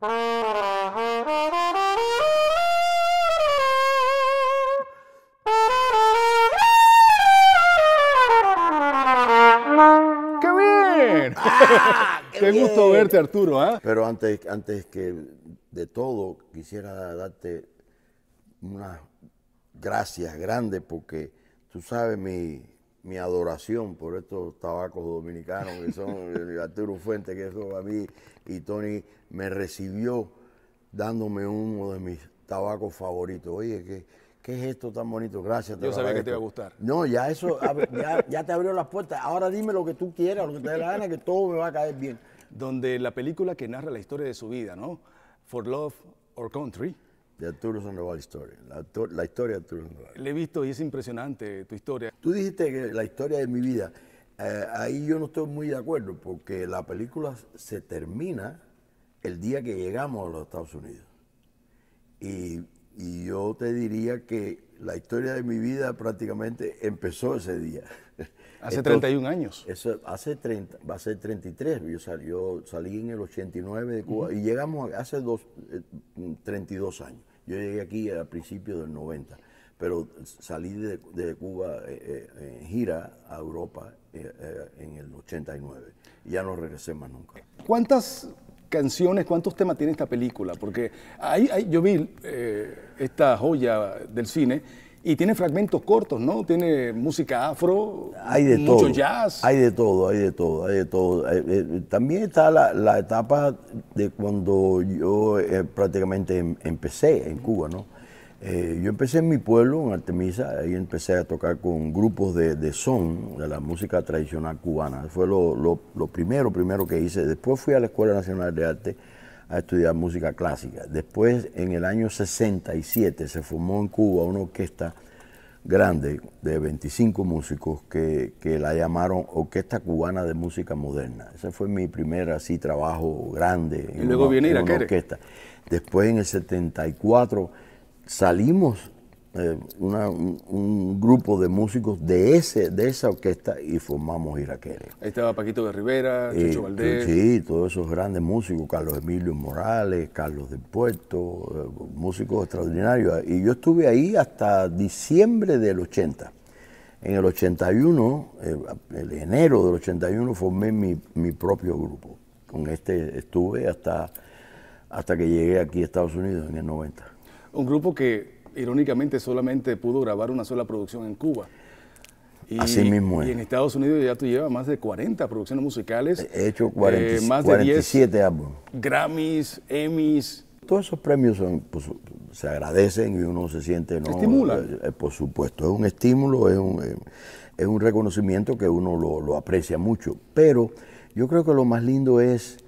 Qué bien, ah, qué gusto verte, Arturo. ¿ah? Pero antes, antes que de todo, quisiera darte unas gracias grandes porque tú sabes mi, mi adoración por estos tabacos dominicanos que son Arturo Fuente, que es a mí, y Tony me recibió dándome uno de mis tabacos favoritos. Oye, ¿qué, qué es esto tan bonito? Gracias. Yo sabía que te iba a gustar. No, ya eso, ya, te abrió las puertas. Ahora dime lo que tú quieras, lo que te dé la gana, que todo me va a caer bien. Donde la película que narra la historia de su vida, ¿no? For Love or Country. De Arturo Sandoval Historia. La, historia de Arturo Sandoval. Le he visto y es impresionante tu historia. Tú dijiste que la historia de mi vida. Eh, ahí yo no estoy muy de acuerdo porque la película se termina el día que llegamos a los Estados Unidos. Y, yo te diría que la historia de mi vida prácticamente empezó ese día. Hace 31 años. hace 30, va a ser 33. Yo, salí en el 89 de Cuba y llegamos hace 32 eh, años. Yo llegué aquí a principios del 90, pero salí de, Cuba eh, eh, en gira a Europa en el 89. Ya no regresé más nunca. ¿Cuántas, canciones, cuántos temas tiene esta película? Porque ahí, yo vi eh, esta joya del cine y tiene fragmentos cortos, ¿no? Tiene música afro, hay de mucho jazz. Hay de todo, hay de todo, hay de todo. Eh, eh, también está la, etapa de cuando yo prácticamente em, empecé en Cuba, ¿no? Eh, yo empecé en mi pueblo, en Artemisa, ahí empecé a tocar con grupos de, son, de la música tradicional cubana. Fue lo, primero, primero que hice. Después fui a la Escuela Nacional de Arte a estudiar música clásica. Después, en el año 67, se formó en Cuba una orquesta grande de 25 músicos que, la llamaron Orquesta Cubana de Música Moderna. Ese fue mi primer así trabajo grande y luego viene en una orquesta. Después, en el 74 salimos eh, un, grupo de músicos de ese de esa orquesta y formamos Irakere. Ahí estaba Paquito de Rivera, Chucho Valdés. Sí, todos esos grandes músicos, Carlos Emilio Morales, Carlos del Puerto, eh, músicos extraordinarios. Y yo estuve ahí hasta diciembre del 80. En el 81, en eh, enero del 81, formé mi, propio grupo. Con este estuve hasta, hasta que llegué aquí a Estados Unidos en el 90. Un grupo que, irónicamente, solamente pudo grabar una sola producción en Cuba. Y, Así mismo es. Y en Estados Unidos ya tú llevas más de 40 producciones musicales. He hecho 40, eh, más 47 álbumes. Grammys, Emmys. Todos esos premios pues, se agradecen y uno se siente... ¿no? Estimula. Eh, eh, por supuesto, es un estímulo, es un, reconocimiento que uno lo, lo aprecia mucho. Pero yo creo que lo más lindo es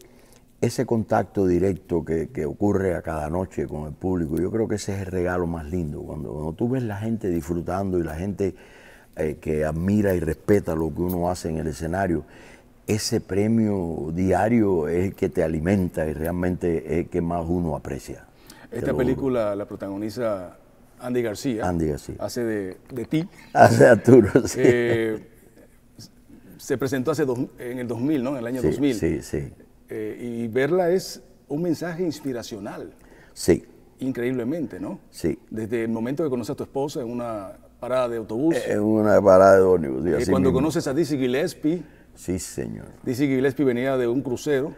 ese contacto directo que, ocurre a cada noche con el público, yo creo que ese es el regalo más lindo. Cuando, tú ves la gente disfrutando y la gente eh, que admira y respeta lo que uno hace en el escenario, ese premio diario es el que te alimenta y realmente es el que más uno aprecia. Esta película la protagoniza Andy García. Andy García. Hace de, ti. Hace Arturo, sí. Eh, se presentó hace en el 2000, ¿no? En el año sí, 2000. Sí, sí. Eh, y verla es un mensaje inspiracional. Sí. Increíblemente, ¿no? Sí. Desde el momento que conoces a tu esposa en una parada de autobús. Eh, en una parada de ómnibus. Y eh, cuando conoces a Dizzy Gillespie. Sí, señor. Dizzy Gillespie venía de un crucero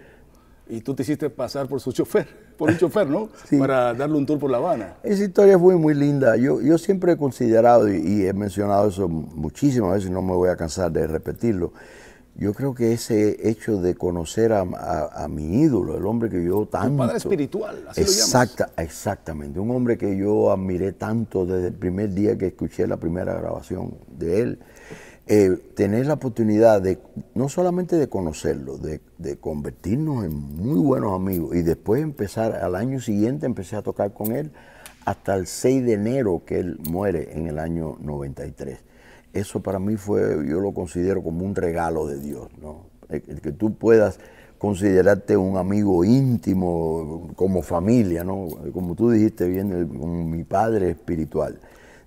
y tú te hiciste pasar por su chofer, por un chofer, ¿no? Para darle un tour por La Habana. Esa historia fue muy linda. Yo, yo siempre he considerado, y, he mencionado eso muchísimas veces, no me voy a cansar de repetirlo, yo creo que ese hecho de conocer a, mi ídolo, el hombre que yo tanto... Un padre espiritual, así exacta, Exactamente, un hombre que yo admiré tanto desde el primer día que escuché la primera grabación de él. Eh, tener la oportunidad de no solamente de conocerlo, de, de, convertirnos en muy buenos amigos y después empezar, al año siguiente empecé a tocar con él hasta el 6 de enero que él muere en el año 93 eso para mí fue, yo lo considero como un regalo de Dios, ¿no? El, que tú puedas considerarte un amigo íntimo como familia, ¿no? Como tú dijiste bien, mi padre espiritual,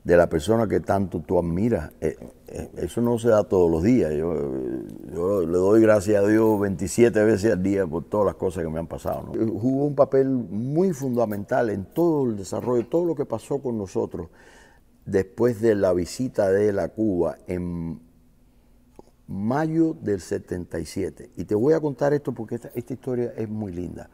de la persona que tanto tú admiras. Eh, eh, eso no se da todos los días. Yo, le doy gracias a Dios 27 veces al día por todas las cosas que me han pasado. ¿no? Jugó un papel muy fundamental en todo el desarrollo, todo lo que pasó con nosotros después de la visita de él a Cuba en mayo del 77. Y te voy a contar esto porque esta, historia es muy linda.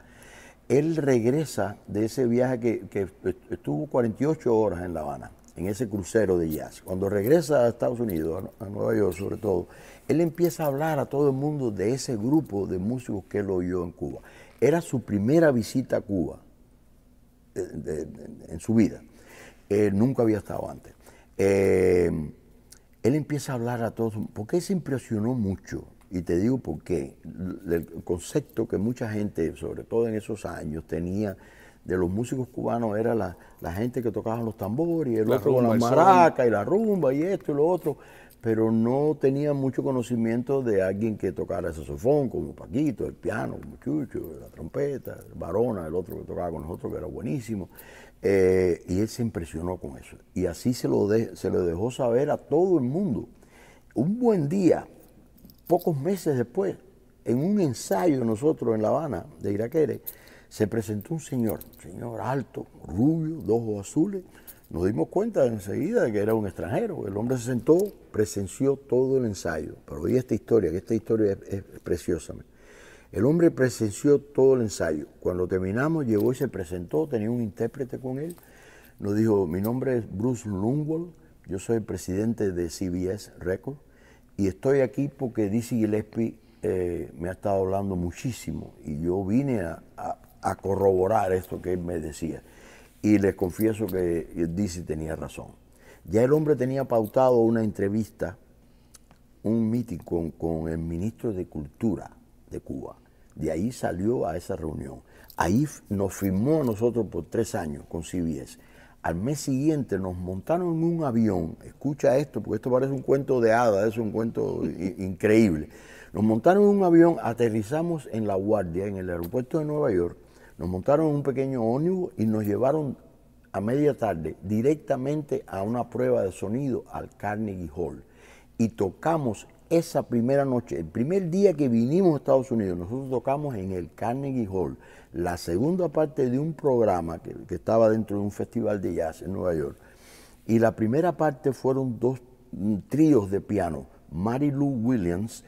Él regresa de ese viaje que, estuvo 48 horas en La Habana, en ese crucero de jazz. Cuando regresa a Estados Unidos, a, Nueva York sobre todo, él empieza a hablar a todo el mundo de ese grupo de músicos que él oyó en Cuba. Era su primera visita a Cuba eh, en su vida. Eh, nunca había estado antes. Eh, él empieza a hablar a todos, porque se impresionó mucho, y te digo por qué, el concepto que mucha gente, sobre todo en esos años, tenía de los músicos cubanos era la, gente que tocaba los tambores, y el otro con la maraca y la rumba y esto y lo otro, pero no tenía mucho conocimiento de alguien que tocara el saxofón, como Paquito, el piano, como Chucho, la trompeta, el Barona, el otro que tocaba con nosotros, que era buenísimo. Eh, y él se impresionó con eso. Y así se lo, se lo dejó saber a todo el mundo. Un buen día, pocos meses después, en un ensayo nosotros en La Habana, de Iraquere, se presentó un señor, un señor alto, rubio, de ojos azules, nos dimos cuenta enseguida de que era un extranjero. El hombre se sentó, presenció todo el ensayo. Pero oí esta historia, que esta historia es, preciosa. El hombre presenció todo el ensayo. Cuando terminamos, llegó y se presentó, tenía un intérprete con él. Nos dijo, mi nombre es Bruce Lungwall, yo soy presidente de CBS Records y estoy aquí porque Dizzy Gillespie eh, me ha estado hablando muchísimo y yo vine a corroborar esto que él me decía. Y les confieso que Dizzy tenía razón. Ya el hombre tenía pautado una entrevista, un meeting con, con el ministro de Cultura de Cuba. De ahí salió a esa reunión. Ahí nos firmó a nosotros por tres años con CBS. Al mes siguiente nos montaron en un avión. Escucha esto, porque esto parece un cuento de hadas, es un cuento increíble. Nos montaron en un avión, aterrizamos en La Guardia, en el aeropuerto de Nueva York nos montaron un pequeño ómnibus y nos llevaron a media tarde directamente a una prueba de sonido al Carnegie Hall. Y tocamos esa primera noche, el primer día que vinimos a Estados Unidos, nosotros tocamos en el Carnegie Hall, la segunda parte de un programa que, que estaba dentro de un festival de jazz en Nueva York. Y la primera parte fueron dos mm, tríos de piano, Mary Lou Williams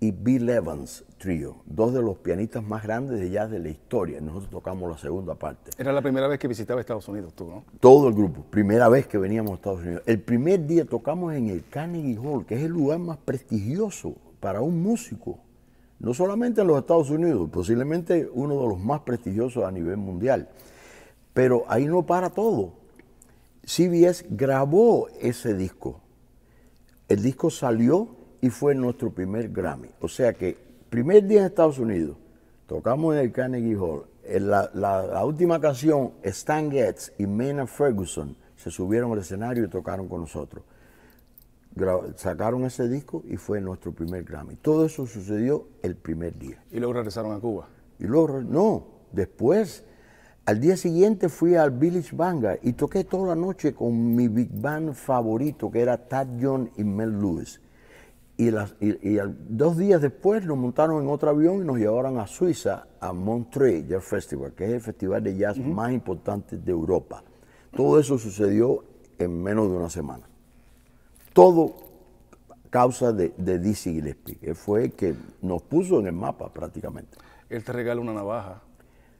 y Bill Evans Trio, dos de los pianistas más grandes de jazz de la historia. Nosotros tocamos la segunda parte. Era la primera vez que visitaba Estados Unidos tú, ¿no? Todo el grupo, primera vez que veníamos a Estados Unidos. El primer día tocamos en el Carnegie Hall, que es el lugar más prestigioso para un músico, no solamente en los Estados Unidos, posiblemente uno de los más prestigiosos a nivel mundial. Pero ahí no para todo. CBS grabó ese disco el disco salió y fue nuestro primer Grammy. O sea que, primer día en Estados Unidos, tocamos en el Carnegie Hall. La, la, última canción, Stan Getz y Mena Ferguson, se subieron al escenario y tocaron con nosotros. sacaron ese disco y fue nuestro primer Grammy. Todo eso sucedió el primer día. ¿Y luego regresaron a Cuba? Y luego, no, después al día siguiente fui al Village Vanguard y toqué toda la noche con mi big band favorito, que era Tad John y Mel Lewis. Y, las, dos días después nos montaron en otro avión y nos llevaron a Suiza, a Montreux Jazz Festival, que es el festival de jazz más importante de Europa. Todo eso sucedió en menos de una semana. Todo causa de, de Dizzy Gillespie, que fue el que nos puso en el mapa prácticamente. Él te regala una navaja.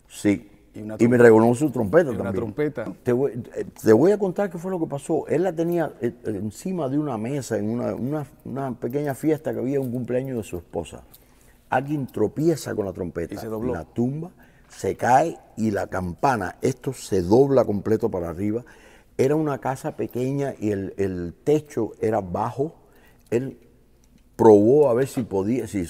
Sí, y, me regaló su trompeta también. Una trompeta. Eh, te voy, a contar qué fue lo que pasó. Él la tenía eh, encima de una mesa en una, pequeña fiesta que había un cumpleaños de su esposa. Alguien tropieza con la trompeta. Y se dobló. La tumba, se cae y la campana, esto se dobla completo para arriba. Era una casa pequeña y el, el techo era bajo. Él probó a ver si podía, si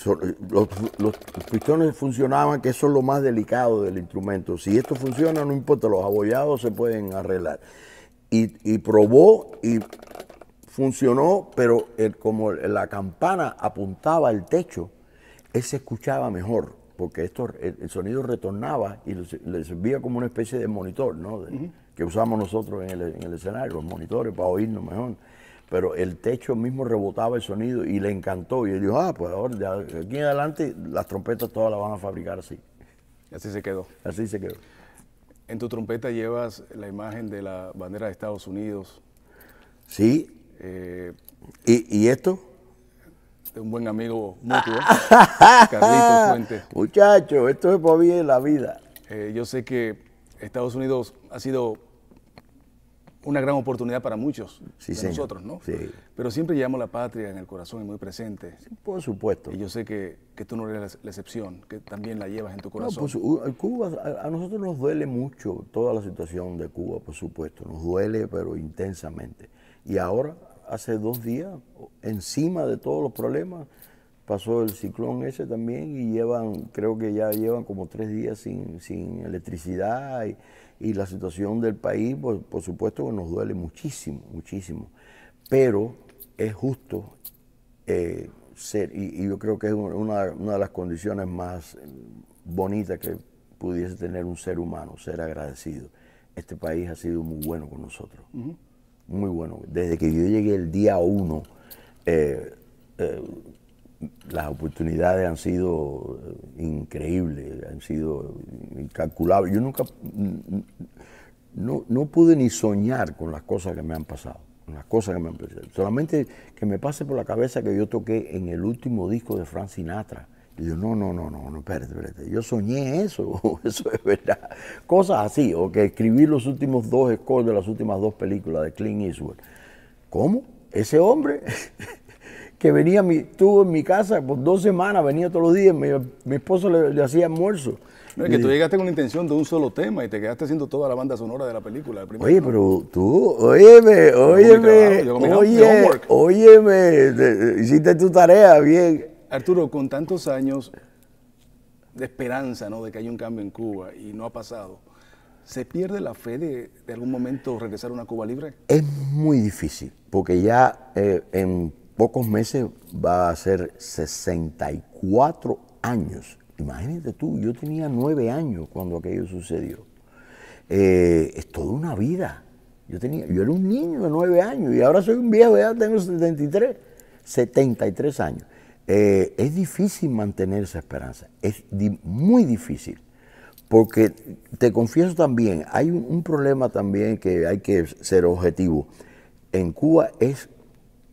los, pistones funcionaban, que eso es lo más delicado del instrumento. Si esto funciona, no importa, los abollados se pueden arreglar. Y, probó y funcionó, pero como la campana apuntaba al techo, él se escuchaba mejor, porque esto, el, sonido retornaba y le servía como una especie de monitor, ¿no? Que usamos nosotros en el, en el escenario, los monitores, para oírnos mejor pero el techo mismo rebotaba el sonido y le encantó. Y él dijo, ah, pues ahora de aquí en adelante las trompetas todas las van a fabricar así. Así se quedó. Así se quedó. En tu trompeta llevas la imagen de la bandera de Estados Unidos. Sí. Eh, ¿Y, esto? De un buen amigo mutuo, Carlitos Fuentes. Muchacho, esto es por bien la vida. Eh, yo sé que Estados Unidos ha sido una gran oportunidad para muchos para nosotros, ¿no? Sí. Pero siempre llevamos la patria en el corazón y muy presente. por supuesto. Y yo sé que, tú no eres la, excepción, que también la llevas en tu corazón. No, pues, eh, Cuba, a, nosotros nos duele mucho toda la situación de Cuba, por supuesto. Nos duele, pero intensamente. Y ahora, hace dos días, encima de todos los problemas, pasó el ciclón ese también y llevan, creo que ya llevan como tres días sin, sin electricidad. Y, y la situación del país, pues, por, supuesto que nos duele muchísimo, muchísimo. Pero es justo eh, ser, y, yo creo que es una, de las condiciones más eh, bonitas que pudiese tener un ser humano, ser agradecido. Este país ha sido muy bueno con nosotros, muy bueno. Desde que yo llegué el día uno, eh, las oportunidades han sido eh, increíbles, han sido incalculables. Yo nunca, mm, mm, no, pude ni soñar con las cosas que me han pasado, con las cosas que me Solamente que me pase por la cabeza que yo toqué en el último disco de Frank Sinatra. Y yo, no, no, no, no, no, espérate, espérate. Yo soñé eso, eso es verdad. Cosas así, o que escribí los últimos dos scores de las últimas dos películas de Clint Eastwood. ¿Cómo? Ese hombre que venía mi, en mi casa por dos semanas, venía todos los días, mi, esposo le, hacía almuerzo. es que tú llegaste con la intención de un solo tema y te quedaste haciendo toda la banda sonora de la película. oye, pero tú, óyeme, óyeme, oye, óyeme, hiciste tu tarea bien. Arturo, con tantos años de esperanza, ¿no? De que haya un cambio en Cuba y no ha pasado. ¿Se pierde la fe de, algún momento regresar a una Cuba libre? Es muy difícil, porque ya eh, en pocos meses va a ser 64 años. Imagínate tú, yo tenía nueve años cuando aquello sucedió. Eh, es toda una vida. Yo, tenía, yo era un niño de nueve años y ahora soy un viejo, ya tengo 73, 73 años. Eh, es difícil mantener esa esperanza, es muy difícil, porque te confieso también, hay un problema también que hay que ser objetivo. En Cuba es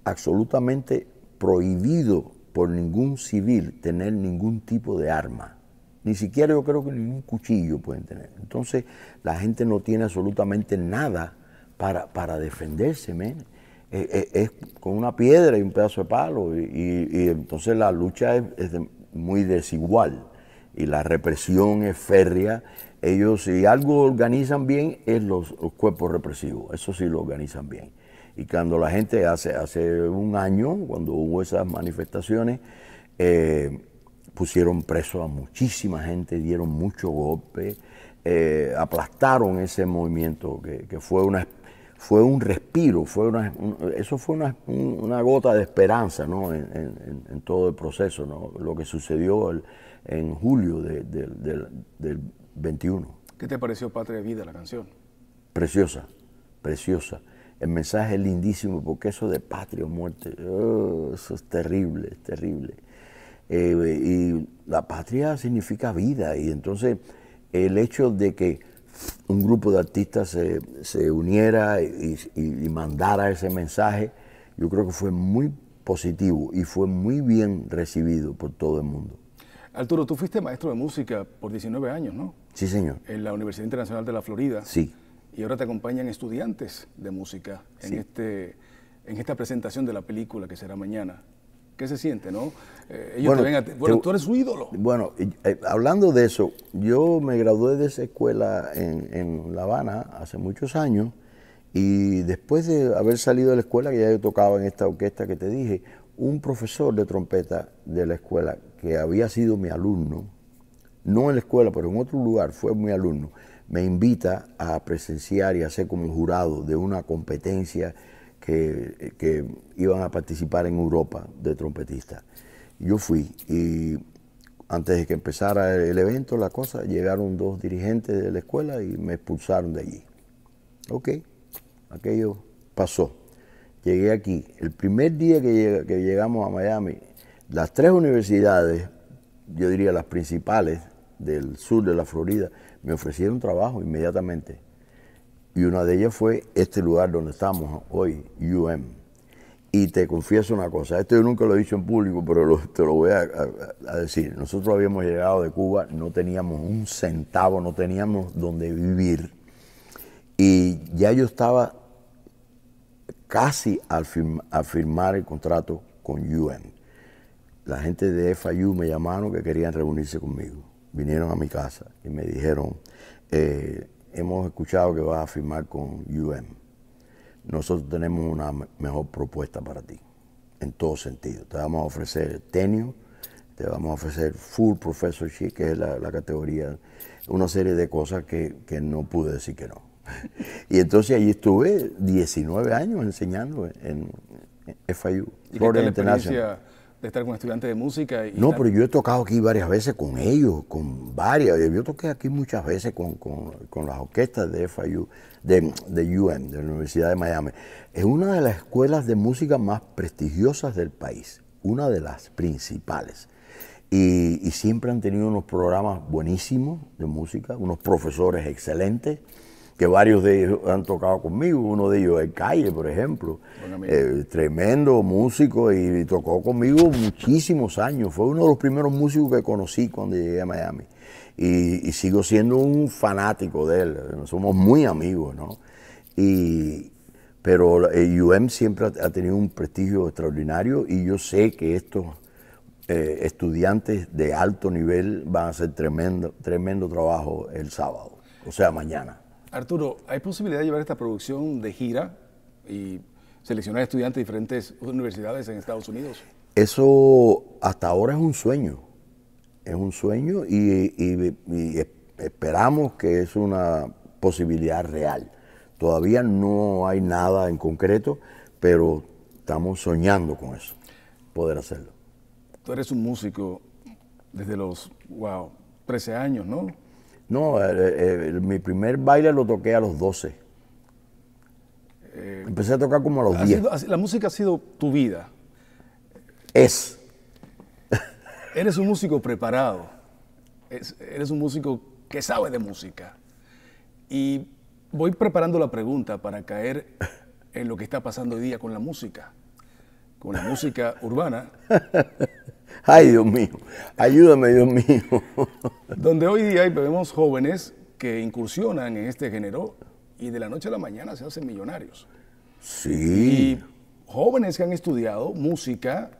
absolutamente prohibido por ningún civil tener ningún tipo de arma. Ni siquiera yo creo que ningún cuchillo pueden tener. Entonces la gente no tiene absolutamente nada para, para defenderse. Eh, eh, es, con una piedra y un pedazo de palo. Y, entonces la lucha es, muy desigual y la represión es férrea. Ellos si algo organizan bien es los cuerpos represivos. Eso sí lo organizan bien. Y cuando la gente hace, hace un año, cuando hubo esas manifestaciones, eh, pusieron preso a muchísima gente, dieron mucho golpe eh, aplastaron ese movimiento que, fue una fue un respiro, fue una, eso fue una, gota de esperanza en, todo el proceso, ¿no? lo que sucedió en julio del 21. ¿Qué te pareció Patria Vida, la canción? Preciosa, preciosa. El mensaje es lindísimo porque eso de patria o muerte, oh, eso es terrible, es terrible. Eh, y la patria significa vida y entonces el hecho de que un grupo de artistas se, uniera y, y, mandara ese mensaje, yo creo que fue muy positivo y fue muy bien recibido por todo el mundo. Arturo, tú fuiste maestro de música por 19 años, ¿no? Sí, señor. En la Universidad Internacional de la Florida. Sí y ahora te acompañan estudiantes de música en, este, en esta presentación de la película que será mañana. ¿Qué se siente, no? Eh, ellos bueno, te ven a bueno, tú eres su ídolo. Bueno, eh, hablando de eso, yo me gradué de esa escuela en, en, La Habana hace muchos años y después de haber salido de la escuela, que ya yo tocaba en esta orquesta que te dije, un profesor de trompeta de la escuela que había sido mi alumno, no en la escuela, pero en otro lugar, fue mi alumno, me invita a presenciar y a ser como jurado de una competencia que, iban a participar en Europa de trompetistas. Yo fui y antes de que empezara el evento, la cosa, llegaron dos dirigentes de la escuela y me expulsaron de allí. Ok, aquello pasó. Llegué aquí. El primer día que llegamos a Miami, las tres universidades, yo diría las principales del sur de la Florida, me ofrecieron trabajo inmediatamente. Y una de ellas fue este lugar donde estamos hoy, UM. Y te confieso una cosa, esto yo nunca lo he dicho en público, pero te lo voy a, decir. Nosotros habíamos llegado de Cuba, no teníamos un centavo, no teníamos donde vivir. Y ya yo estaba casi a firmar el contrato con UM. La gente de FIU me llamaron que querían reunirse conmigo vinieron a mi casa y me dijeron, eh, hemos escuchado que vas a firmar con UM. Nosotros tenemos una mejor propuesta para ti, en todo sentido. Te vamos a ofrecer tenio, te vamos a ofrecer full professorship, que es la, categoría, una serie de cosas que, no pude decir que no. y entonces allí estuve 19 años enseñando en, FIU, ¿Y Florida International de estar con estudiantes de música. no, pero yo he tocado aquí varias veces con ellos, con varias. Yo toqué aquí muchas veces con, las orquestas de FIU, de, de de la Universidad de Miami. Es una de las escuelas de música más prestigiosas del país, una de las principales. y siempre han tenido unos programas buenísimos de música, unos profesores excelentes que varios de ellos han tocado conmigo, uno de ellos es Calle, por ejemplo, eh, tremendo músico y tocó conmigo muchísimos años, fue uno de los primeros músicos que conocí cuando llegué a Miami y, sigo siendo un fanático de él, somos muy amigos, ¿no? Y, pero el UM siempre ha tenido un prestigio extraordinario y yo sé que estos eh, estudiantes de alto nivel van a hacer tremendo, tremendo trabajo el sábado, o sea, mañana. Arturo, ¿hay posibilidad de llevar esta producción de gira y seleccionar estudiantes de diferentes universidades en Estados Unidos? Eso hasta ahora es un sueño, es un sueño y, esperamos que es una posibilidad real. Todavía no hay nada en concreto, pero estamos soñando con eso, poder hacerlo. Tú eres un músico desde los, wow, 13 años, ¿no? No, mi primer baile lo toqué a los 12. Eh, Empecé a tocar como a los 10. la música ha sido tu vida. Es. Eres un músico preparado. eres un músico que sabe de música. Y voy preparando la pregunta para caer en lo que está pasando hoy día con la música, con la música urbana. Ay, Dios mío, ayúdame, Dios mío. Donde hoy día vemos jóvenes que incursionan en este género y de la noche a la mañana se hacen millonarios. Sí. Y jóvenes que han estudiado música.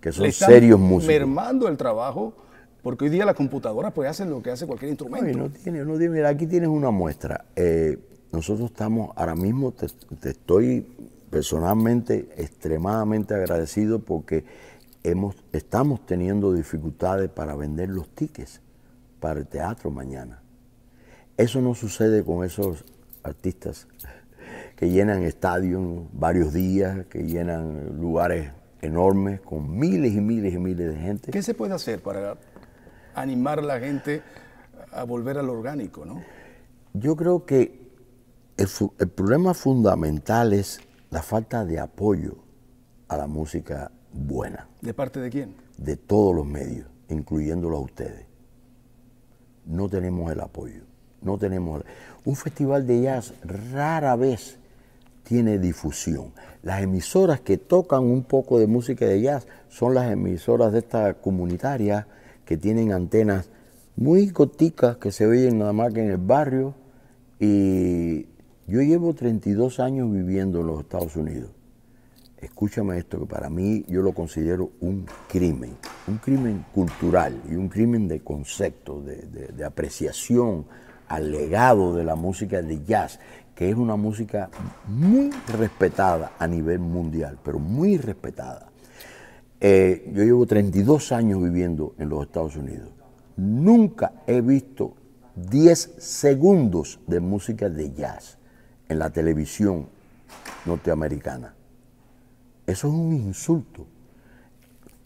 Que son serios músicos. Mermando el trabajo, porque hoy día las computadoras pues hacen lo que hace cualquier instrumento. no tiene, no mira, aquí tienes una muestra. Eh, nosotros estamos, ahora mismo te, estoy personalmente extremadamente agradecido porque hemos, estamos teniendo dificultades para vender los tickets para el teatro mañana. Eso no sucede con esos artistas que llenan estadios varios días, que llenan lugares enormes con miles y miles y miles de gente. ¿Qué se puede hacer para animar a la gente a volver al orgánico, Yo creo que el, el problema fundamental es la falta de apoyo a la música buena. ¿De parte de quién? De todos los medios, incluyéndolo a ustedes no tenemos el apoyo. No tenemos Un festival de jazz rara vez tiene difusión. Las emisoras que tocan un poco de música de jazz son las emisoras de esta comunitaria que tienen antenas muy goticas que se oyen nada más que en el barrio. Y yo llevo 32 años viviendo en los Estados Unidos escúchame esto, que para mí yo lo considero un crimen, un crimen cultural y un crimen de concepto, de, apreciación al legado de la música de jazz, que es una música muy respetada a nivel mundial, pero muy respetada. Eh, yo llevo 32 años viviendo en los Estados Unidos. Nunca he visto 10 segundos de música de jazz en la televisión norteamericana. Eso es un insulto.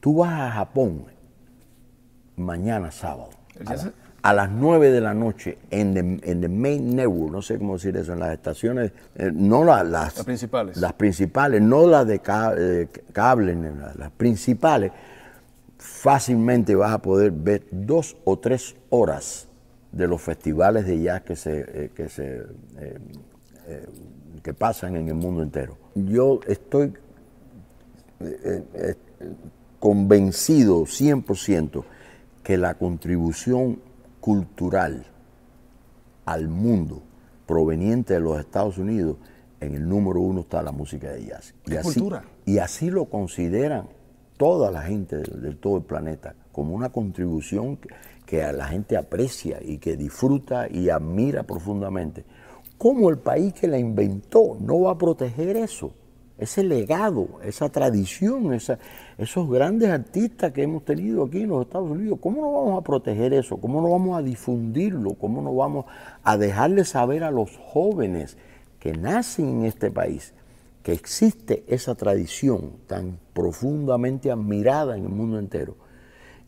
Tú vas a Japón mañana sábado a, las 9 de la noche en the, main network, no sé cómo decir eso, en las estaciones, eh, no las, principales. Las principales, no las de eh, cable, las principales. Fácilmente vas a poder ver dos o tres horas de los festivales de jazz que se, eh, que pasan en el mundo entero. Yo estoy eh, eh, eh, convencido 100% que la contribución cultural al mundo proveniente de los Estados Unidos, en el número uno está la música de jazz. Y así, y así lo consideran toda la gente de, todo el planeta, como una contribución que, la gente aprecia y que disfruta y admira profundamente. ¿Cómo el país que la inventó no va a proteger eso? ese legado, esa tradición, esos grandes artistas que hemos tenido aquí en los Estados Unidos, ¿cómo no vamos a proteger eso? ¿Cómo no vamos a difundirlo? ¿Cómo no vamos a dejarle saber a los jóvenes que nacen en este país que existe esa tradición tan profundamente admirada en el mundo entero?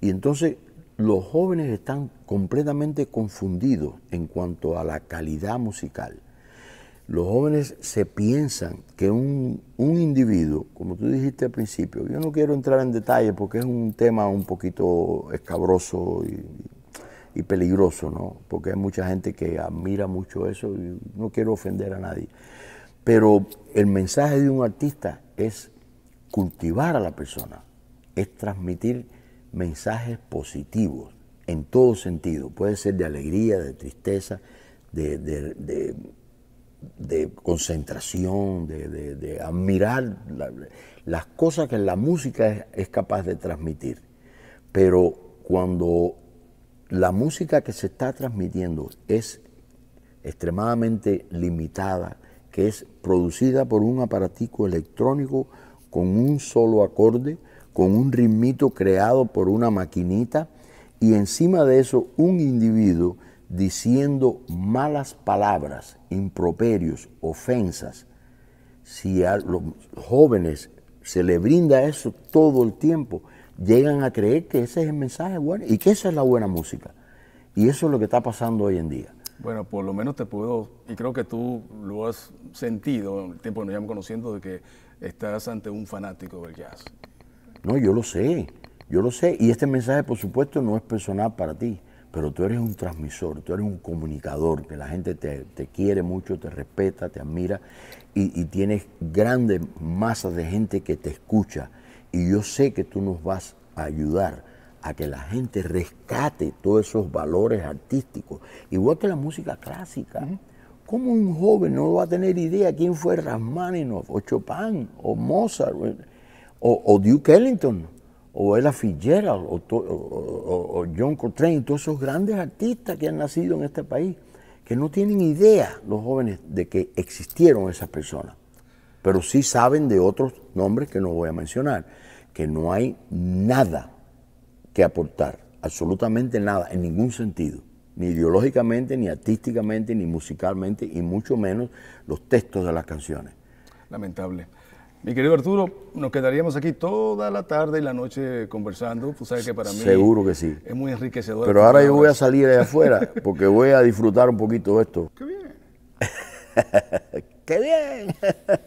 Y entonces los jóvenes están completamente confundidos en cuanto a la calidad musical los jóvenes se piensan que un, individuo, como tú dijiste al principio, yo no quiero entrar en detalle porque es un tema un poquito escabroso y, peligroso, ¿no? Porque hay mucha gente que admira mucho eso y no quiero ofender a nadie. Pero el mensaje de un artista es cultivar a la persona, es transmitir mensajes positivos en todo sentido. Puede ser de alegría, de tristeza, de de concentración, de, admirar las cosas que la música es, capaz de transmitir. Pero cuando la música que se está transmitiendo es extremadamente limitada, que es producida por un aparatico electrónico con un solo acorde, con un ritmito creado por una maquinita, y encima de eso un individuo diciendo malas palabras, improperios, ofensas. Si a los jóvenes se le brinda eso todo el tiempo, llegan a creer que ese es el mensaje bueno y que esa es la buena música. Y eso es lo que está pasando hoy en día. Bueno, por lo menos te puedo, y creo que tú lo has sentido en el tiempo que nos llevamos conociendo, de que estás ante un fanático del jazz. No, yo lo sé, yo lo sé. Y este mensaje, por supuesto, no es personal para ti pero tú eres un transmisor, tú eres un comunicador, que la gente te, quiere mucho, te respeta, te admira y, tienes grandes masas de gente que te escucha. Y yo sé que tú nos vas a ayudar a que la gente rescate todos esos valores artísticos, igual que la música clásica. ¿Cómo un joven no va a tener idea quién fue Rachmaninoff, o Chopin, o Mozart, o, o Duke Ellington? o Ella Fitzgerald, o, o, John Coltrane, todos esos grandes artistas que han nacido en este país, que no tienen idea los jóvenes de que existieron esas personas, pero sí saben de otros nombres que no voy a mencionar, que no hay nada que aportar, absolutamente nada, en ningún sentido, ni ideológicamente, ni artísticamente, ni musicalmente, y mucho menos los textos de las canciones. Lamentable. Mi querido Arturo, nos quedaríamos aquí toda la tarde y la noche conversando. Tú sabes que para mí es muy enriquecedor. Pero ahora yo voy a salir de afuera porque voy a disfrutar un poquito de esto. ¡Qué bien! ¡Qué bien!